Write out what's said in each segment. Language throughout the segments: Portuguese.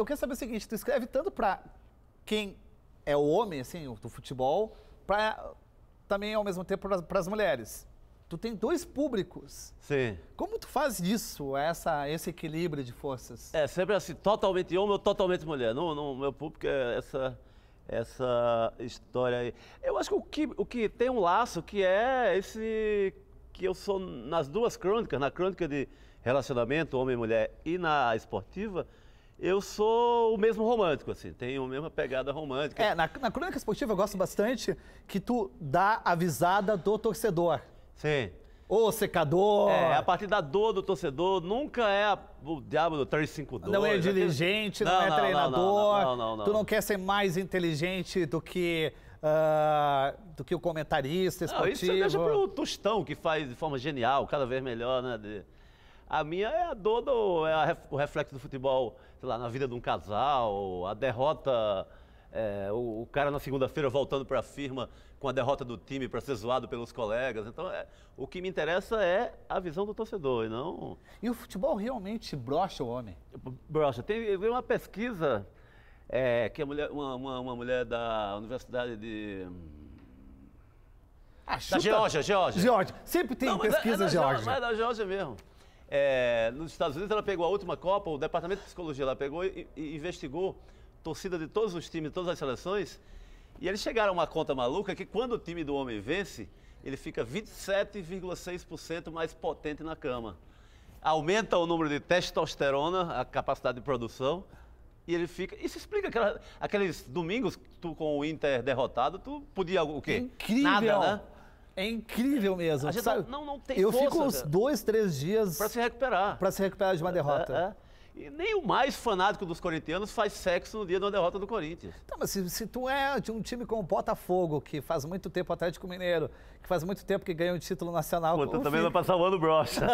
eu quero saber o seguinte, tu escreve tanto para quem é o homem, assim, do futebol, para também, ao mesmo tempo, para as mulheres. Tu tem dois públicos. Sim. Como tu faz isso, essa, esse equilíbrio de forças? É, sempre assim, totalmente homem ou totalmente mulher. No, meu público é essa, essa história aí. Eu acho que o, que o que tem um laço que é esse que eu sou nas duas crônicas, na crônica de relacionamento homem e mulher e na esportiva, eu sou o mesmo romântico, assim, tenho a mesma pegada romântica. É, na, na crônica esportiva eu gosto bastante que tu dá a visada do torcedor. Sim. Ô, secador! É, a partir da dor do torcedor, nunca é a, o diabo do 352. Não é dirigente, não, não, é não, treinador. Não, não, não, Tu não quer ser mais inteligente do que. Uh, do que o comentarista esportivo. Não, isso você deixa pro Tostão, que faz de forma genial, cada vez melhor, né? De... A minha é a dor do. É o reflexo do futebol, sei lá, na vida de um casal, a derrota. É, o, o, cara na segunda-feira voltando para a firma com a derrota do time para ser zoado pelos colegas. Então, é, o que me interessa é a visão do torcedor e não. E o futebol realmente brocha o homem? Brocha. Tem, uma pesquisa é, que mulher, uma, uma, uma, mulher da Universidade de. Ah, da Geórgia, Geórgia. Geórgia. Sempre tem não, é, pesquisa é, é da Geórgia. Geórgia. É da Geórgia mesmo. É, nos Estados Unidos, ela pegou a última Copa, o Departamento de Psicologia ela pegou e, e investigou torcida de todos os times, todas as seleções, e eles chegaram a uma conta maluca que quando o time do homem vence, ele fica 27,6% mais potente na cama. Aumenta o número de testosterona, a capacidade de produção, e ele fica. Isso explica aquela, aqueles domingos, tu com o Inter derrotado, tu podia o quê? Incrível! Nada, né? É incrível mesmo. A gente sabe? Não, não tem Eu força, fico uns dois, três dias. Para se recuperar. Para se recuperar de uma é, derrota. É, é. E nem o mais fanático dos corintianos faz sexo no dia da derrota do Corinthians. Tá, mas se, se, tu é de um time como o Botafogo, que faz muito tempo Atlético Mineiro, que faz muito tempo que ganha o um título nacional. Pô, tu também vai passar o ano broxa.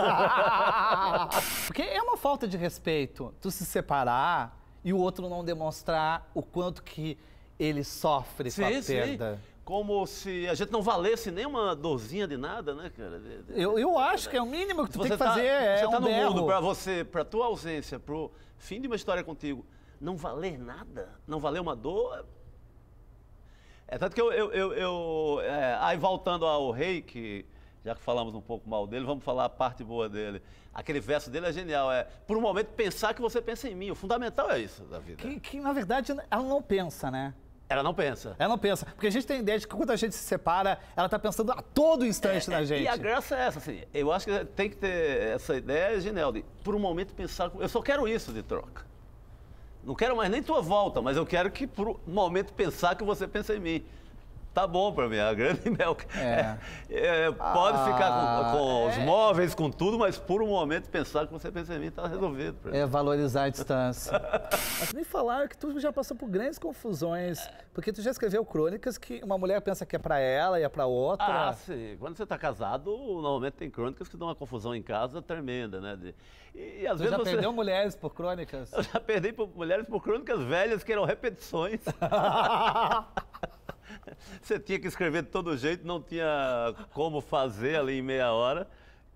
Porque é uma falta de respeito tu se separar e o outro não demonstrar o quanto que ele sofre sim, com a perda. Sim como se a gente não valesse nem uma dorzinha de nada, né, cara? Eu, eu acho que é o mínimo que tu você tem que tá, fazer. É você é tá um no berro. mundo para você, para tua ausência, pro fim de uma história contigo, não valer nada, não valer uma dor. É, é tanto que eu, eu, eu, eu é, aí voltando ao rei que já que falamos um pouco mal dele, vamos falar a parte boa dele. Aquele verso dele é genial, é por um momento pensar que você pensa em mim. O fundamental é isso da vida. Que, que na verdade ela não pensa, né? Ela não pensa. Ela não pensa. Porque a gente tem a ideia de que quando a gente se separa, ela está pensando a todo instante é, na gente. É, e a graça é essa, assim. Eu acho que tem que ter essa ideia, de por um momento pensar. Eu só quero isso de troca. Não quero mais nem tua volta, mas eu quero que por um momento pensar que você pensa em mim tá bom para mim. A grande mel. É. É, é, pode ah, ficar com, ah, com é. os móveis, com tudo, mas por um momento pensar que você pensa em mim está resolvido. É valorizar a distância. Me falaram que tu já passou por grandes confusões, porque tu já escreveu crônicas que uma mulher pensa que é para ela e é para outra. Ah, sim. Quando você está casado, normalmente tem crônicas que dão uma confusão em casa tremenda, né? De... E, às tu vezes já você... perdeu mulheres por crônicas? Eu já perdi por mulheres por crônicas velhas que eram repetições. Você tinha que escrever de todo jeito, não tinha como fazer ali em meia hora.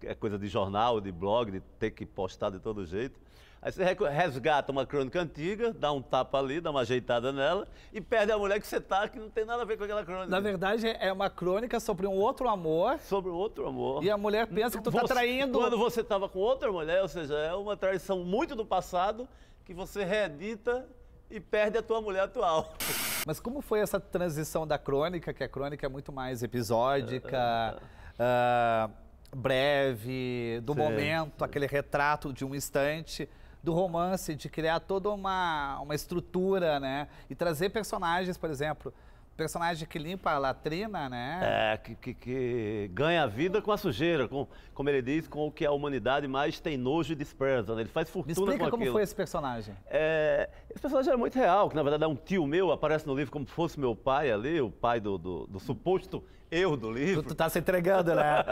É coisa de jornal, de blog, de ter que postar de todo jeito. Aí você resgata uma crônica antiga, dá um tapa ali, dá uma ajeitada nela e perde a mulher que você tá, que não tem nada a ver com aquela crônica. Na verdade, é uma crônica sobre um outro amor. Sobre outro amor. E a mulher pensa que tu tá você, tá traindo. Quando você tava com outra mulher, ou seja, é uma traição muito do passado que você reedita e perde a tua mulher atual. Mas como foi essa transição da crônica, que a crônica é muito mais episódica, uh, breve, do Sim. momento, aquele retrato de um instante, do romance, de criar toda uma, uma estrutura, né? E trazer personagens, por exemplo, Personagem que limpa a latrina, né? É, que, que, que ganha vida com a sujeira, com, como ele diz, com o que a humanidade mais tem nojo e dispersa. Né? Ele faz fortuna Me explica como foi esse personagem. É, esse personagem era muito real, que na verdade é um tio meu, aparece no livro como fosse meu pai ali, o pai do, do, do suposto eu do livro? Tu, tu tá se entregando, né?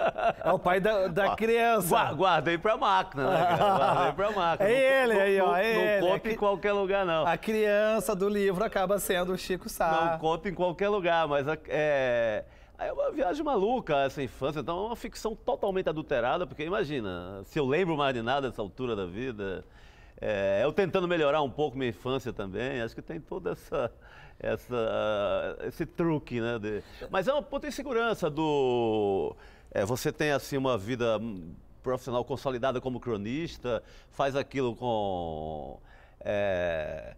É o pai da, da ó, criança. guardei pra máquina, né, cara? Guardei pra máquina. É ele não, aí, ó. É não, é conta é em qualquer lugar, não. A criança do livro acaba sendo o Chico Sá. Não conta em qualquer lugar, mas é... É uma viagem maluca essa infância, então é uma ficção totalmente adulterada, porque imagina, se eu lembro mais de nada dessa altura da vida, é, eu tentando melhorar um pouco minha infância também, acho que tem toda essa, essa esse truque, né? De... Mas é uma puta insegurança do. É, você tem assim uma vida profissional consolidada como cronista, faz aquilo com. É,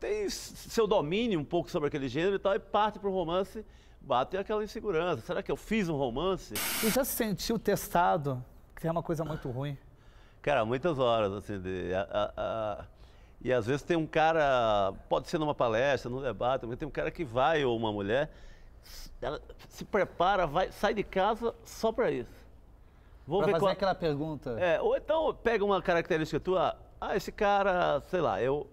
tem seu domínio um pouco sobre aquele gênero e tal, e parte para o romance, bate aquela insegurança. Será que eu fiz um romance? Você já se sentiu testado, que é uma coisa muito ruim? Cara, muitas horas, assim, de, a, a, a... e às vezes tem um cara, pode ser numa palestra, num debate, mas tem um cara que vai, ou uma mulher, ela se prepara, vai, sai de casa só para isso. Vou pra ver fazer qual... aquela pergunta. É, ou então pega uma característica tua, ah, esse cara, sei lá, eu,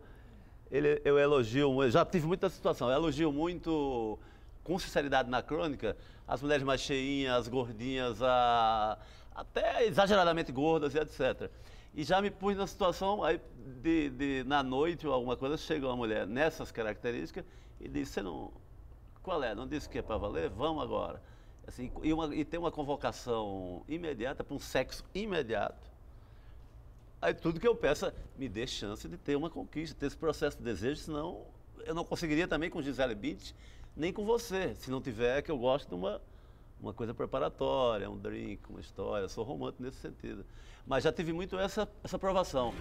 ele, eu elogio, já tive muita situação, eu elogio muito, com sinceridade na crônica, as mulheres mais cheinhas, as gordinhas, a até exageradamente gordas e etc. E já me pus na situação, aí de, de, na noite ou alguma coisa, chega uma mulher nessas características e diz, você não. Qual é? Não disse que é para valer? Vamos agora. Assim, e, uma, e tem uma convocação imediata para um sexo imediato. Aí tudo que eu peço é, me dê chance de ter uma conquista, ter esse processo de desejo, senão eu não conseguiria também com Gisele Bitt, nem com você, se não tiver que eu gosto de uma uma coisa preparatória, um drink, uma história. Sou romântico nesse sentido. Mas já tive muito essa, essa provação.